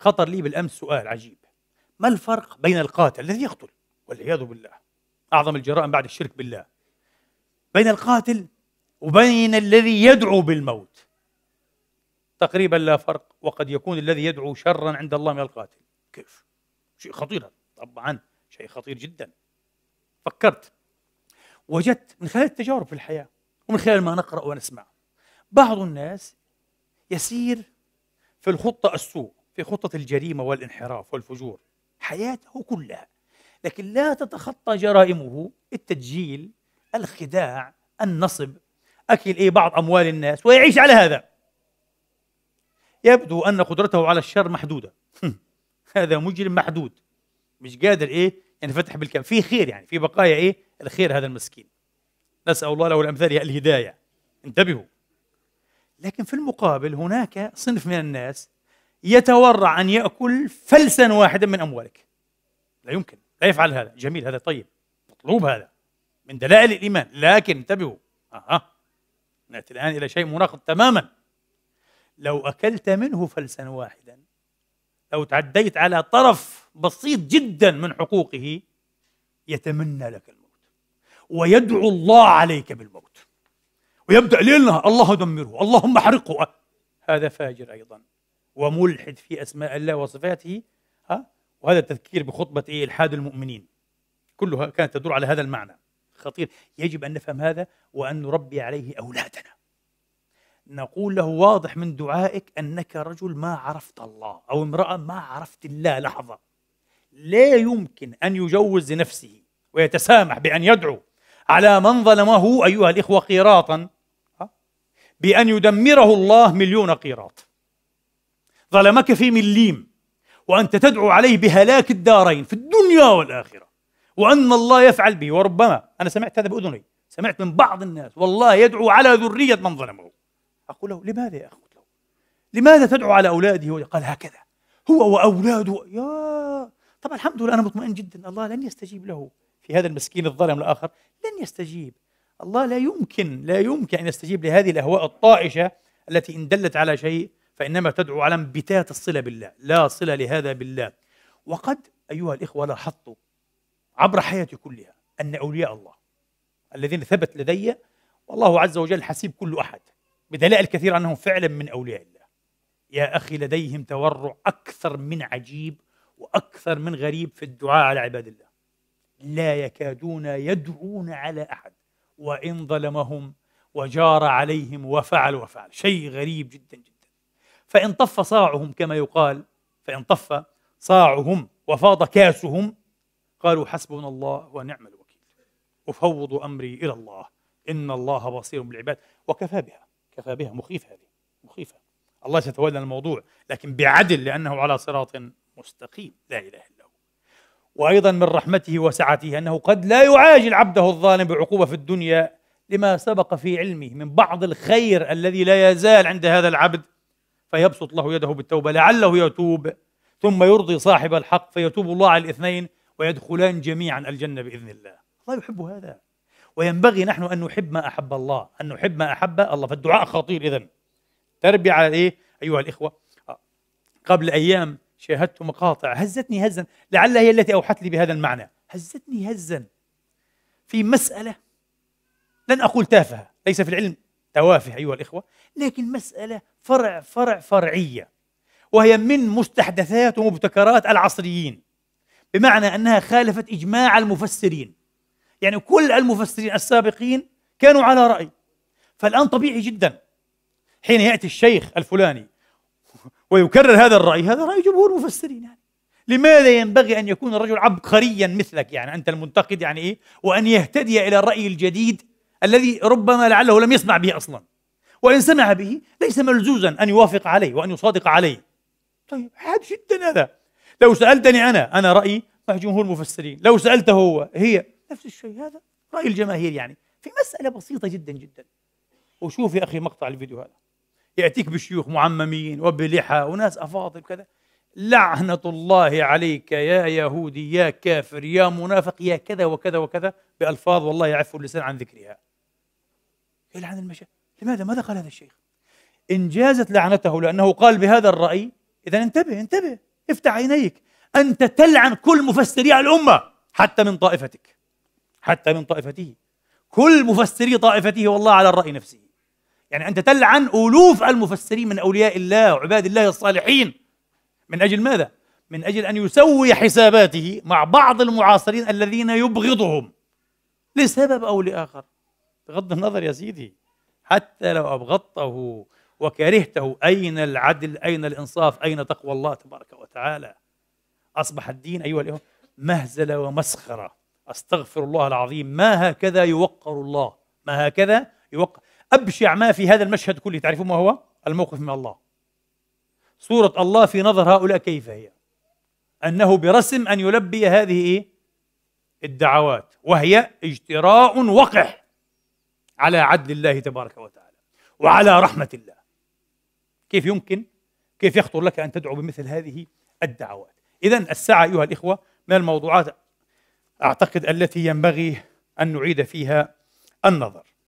خطر لي بالامس سؤال عجيب ما الفرق بين القاتل الذي يقتل والعياذ بالله اعظم الجرائم بعد الشرك بالله بين القاتل وبين الذي يدعو بالموت تقريبا لا فرق وقد يكون الذي يدعو شرا عند الله من القاتل كيف شيء خطير طبعا شيء خطير جدا فكرت وجدت من خلال التجارب في الحياه ومن خلال ما نقرا ونسمع بعض الناس يسير في الخطه السوء في خطة الجريمة والانحراف والفجور حياته كلها لكن لا تتخطى جرائمه التدجيل الخداع النصب أكل إيه بعض أموال الناس ويعيش على هذا يبدو أن قدرته على الشر محدودة هذا مجرم محدود مش قادر إيه ينفتح يعني بالكم في خير يعني في بقايا إيه الخير هذا المسكين نسأل الله له الأمثال الهداية انتبهوا لكن في المقابل هناك صنف من الناس يتورع أن يأكل فلسا واحدا من أموالك لا يمكن لا يفعل هذا جميل هذا طيب مطلوب هذا من دلائل الإيمان لكن انتبهوا أها نأتي الآن إلى شيء مناقض تماما لو أكلت منه فلسا واحدا لو تعديت على طرف بسيط جدا من حقوقه يتمنى لك الموت ويدعو الله عليك بالموت ويبدأ ليل نهار الله دمره اللهم احرقه هذا فاجر أيضا وملحد في أسماء الله وصفاته ها وهذا التذكير بخطبة إيه إلحاد المؤمنين كلها كانت تدور على هذا المعنى خطير يجب أن نفهم هذا وأن نربي عليه أولادنا نقول له واضح من دعائك أنك رجل ما عرفت الله أو امرأة ما عرفت الله لحظة لا يمكن أن يجوز لنفسه ويتسامح بأن يدعو على من ظلمه أيها الإخوة قيراطا بأن يدمره الله مليون قيراط ظلمك في مليم وأنت تدعو عليه بهلاك الدارين في الدنيا والآخرة وأن الله يفعل به وربما أنا سمعت هذا بأذني سمعت من بعض الناس والله يدعو على ذرية من ظلمه أقول له لماذا يا أخي له لماذا تدعو على أولاده قال هكذا هو وأولاده يا طبعا الحمد لله أنا مطمئن جدا الله لن يستجيب له في هذا المسكين الظالم الآخر لن يستجيب الله لا يمكن لا يمكن أن يستجيب لهذه الأهواء الطائشة التي إن دلت على شيء فإنما تدعو على انبتات الصلة بالله لا صلة لهذا بالله وقد أيها الإخوة لاحظت عبر حياتي كلها أن أولياء الله الذين ثبت لدي والله عز وجل حسيب كل أحد بدلائل كثيرة أنهم فعلا من أولياء الله يا أخي لديهم تورع أكثر من عجيب وأكثر من غريب في الدعاء على عباد الله لا يكادون يدعون على أحد وإن ظلمهم وجار عليهم وفعل وفعل شيء غريب جدا جدا فإن طف صاعهم كما يقال فإن طف صاعهم وفاض كاسهم قالوا حسبنا الله ونعم الوكيل أفوض أمري إلى الله إن الله بصير بالعباد وكفى بها كفى بها مخيفة هذه مخيفة الله سيتولى الموضوع لكن بعدل لأنه على صراط مستقيم لا إله إلا هو وأيضا من رحمته وسعته أنه قد لا يعاجل عبده الظالم بعقوبة في الدنيا لما سبق في علمه من بعض الخير الذي لا يزال عند هذا العبد فيبسط له يده بالتوبة لعله يتوب ثم يرضي صاحب الحق فيتوب الله على الاثنين ويدخلان جميعا الجنة بإذن الله الله يحب هذا وينبغي نحن أن نحب ما أحب الله أن نحب ما أحب الله فالدعاء خطير إذن تربي على إيه أيها الإخوة آه، قبل أيام شاهدت مقاطع هزتني هزا لعلها هي التي أوحت لي بهذا المعنى هزتني هزا في مسألة لن أقول تافهة ليس في العلم توافه أيها الإخوة لكن مسألة فرع فرع فرعية وهي من مستحدثات ومبتكرات العصريين بمعنى أنها خالفت إجماع المفسرين يعني كل المفسرين السابقين كانوا على رأي فالآن طبيعي جدا حين يأتي الشيخ الفلاني ويكرر هذا الرأي هذا رأي جمهور المفسرين يعني لماذا ينبغي أن يكون الرجل عبقريا مثلك يعني أنت المنتقد يعني إيه وأن يهتدي إلى الرأي الجديد الذي ربما لعله لم يسمع به أصلا وإن سمع به ليس ملزوزا أن يوافق عليه وأن يصادق عليه طيب حاد جدا هذا لو سألتني أنا أنا رأيي مع جمهور المفسرين لو سألته هو هي نفس الشيء هذا رأي الجماهير يعني في مسألة بسيطة جدا جدا وشوف يا أخي مقطع الفيديو هذا يأتيك بشيوخ معممين وبلحى وناس أفاضل كذا لعنة الله عليك يا يهودي يا كافر يا منافق يا كذا وكذا وكذا بألفاظ والله يعف اللسان عن ذكرها يلعن المشايخ لماذا ماذا قال هذا الشيخ إن جازت لعنته لأنه قال بهذا الرأي إذا انتبه انتبه افتح عينيك أنت تلعن كل مفسري الأمة حتى من طائفتك حتى من طائفته كل مفسري طائفته والله على الرأي نفسه يعني أنت تلعن ألوف المفسرين من أولياء الله وعباد الله الصالحين من أجل ماذا؟ من أجل أن يسوي حساباته مع بعض المعاصرين الذين يبغضهم لسبب أو لآخر بغض النظر يا سيدي حتى لو أبغضته وكرهته أين العدل أين الإنصاف أين تقوى الله تبارك وتعالى أصبح الدين أيها الإخوة مهزلة ومسخرة أستغفر الله العظيم ما هكذا يوقر الله ما هكذا يوقر أبشع ما في هذا المشهد كله تعرفون ما هو الموقف من الله صورة الله في نظر هؤلاء كيف هي أنه برسم أن يلبي هذه إيه؟ الدعوات وهي اجتراء وقح على عدل الله تبارك وتعالى وعلى رحمة الله كيف يمكن كيف يخطر لك أن تدعو بمثل هذه الدعوات إذا الساعة أيها الإخوة من الموضوعات أعتقد التي ينبغي أن نعيد فيها النظر